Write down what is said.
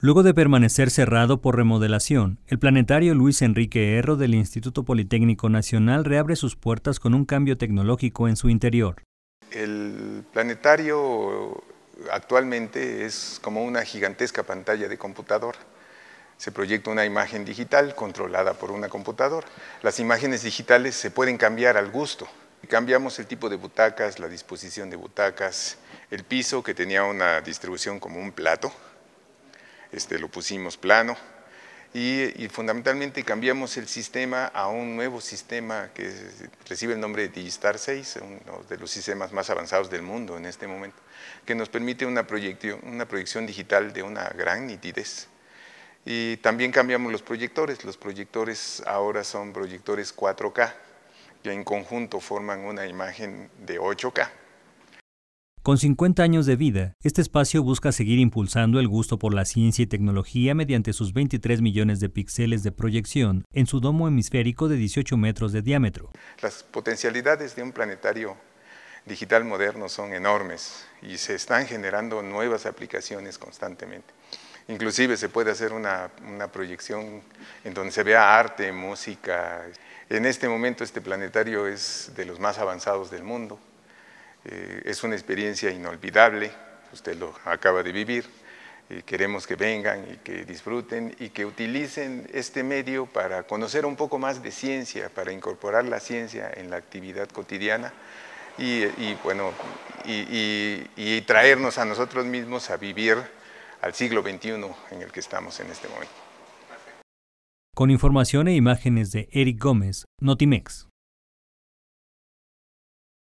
Luego de permanecer cerrado por remodelación, el planetario Luis Enrique Erro del Instituto Politécnico Nacional reabre sus puertas con un cambio tecnológico en su interior. El planetario actualmente es como una gigantesca pantalla de computadora. Se proyecta una imagen digital controlada por una computadora. Las imágenes digitales se pueden cambiar al gusto. Cambiamos el tipo de butacas, la disposición de butacas, el piso que tenía una distribución como un plato, este, lo pusimos plano y, fundamentalmente cambiamos el sistema a un nuevo sistema que recibe el nombre de Digistar 6, uno de los sistemas más avanzados del mundo en este momento, que nos permite una, una proyección digital de una gran nitidez. Y también cambiamos los proyectores, los proyectores ahora son proyectores 4K, que en conjunto forman una imagen de 8K. Con 50 años de vida, este espacio busca seguir impulsando el gusto por la ciencia y tecnología mediante sus 23 millones de píxeles de proyección en su domo hemisférico de 18 metros de diámetro. Las potencialidades de un planetario digital moderno son enormes y se están generando nuevas aplicaciones constantemente. Inclusive se puede hacer una, una proyección en donde se vea arte, música. En este momento este planetario es de los más avanzados del mundo. Eh, es una experiencia inolvidable, usted lo acaba de vivir. queremos que vengan y que disfruten y que utilicen este medio para conocer un poco más de ciencia, para incorporar la ciencia en la actividad cotidiana y, bueno, y, y traernos a nosotros mismos a vivir al siglo XXI en el que estamos en este momento. Con información e imágenes de Eric Gómez, Notimex.